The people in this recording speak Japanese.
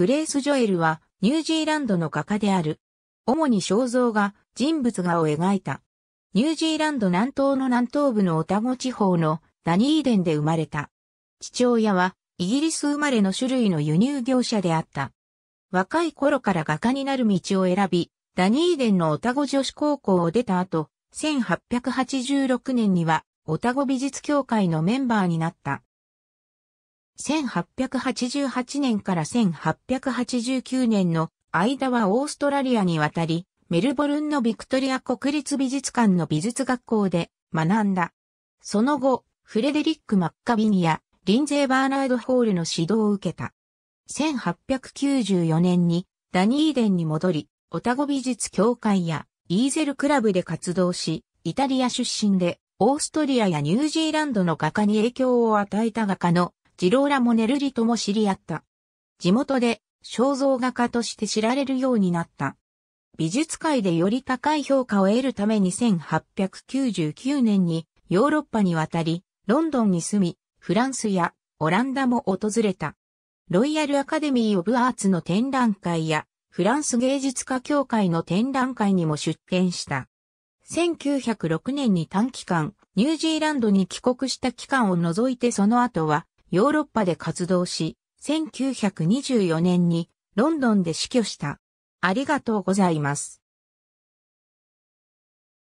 グレース・ジョエルはニュージーランドの画家である。主に肖像画、人物画を描いた。ニュージーランド南東の南東部のオタゴ地方のダニーデンで生まれた。父親はイギリス生まれの種類の輸入業者であった。若い頃から画家になる道を選び、ダニーデンのオタゴ女子高校を出た後、1886年にはオタゴ美術協会のメンバーになった。1888年から1889年の間はオーストラリアに渡り、メルボルンのビクトリア国立美術館の美術学校で学んだ。その後、フレデリック・マッカビニやリンゼー・バーナード・ホールの指導を受けた。1894年にダニーデンに戻り、オタゴ美術協会やイーゼルクラブで活動し、イタリア出身でオーストリアやニュージーランドの画家に影響を与えた画家のジローラ・モネルリとも知り合った。地元で肖像画家として知られるようになった。美術界でより高い評価を得るために1899年にヨーロッパに渡り、ロンドンに住み、フランスやオランダも訪れた。ロイヤルアカデミー・オブ・アーツの展覧会やフランス芸術家協会の展覧会にも出展した。1906年に短期間、ニュージーランドに帰国した期間を除いてその後はヨーロッパで活動し、1924年にロンドンで死去した。ありがとうございます。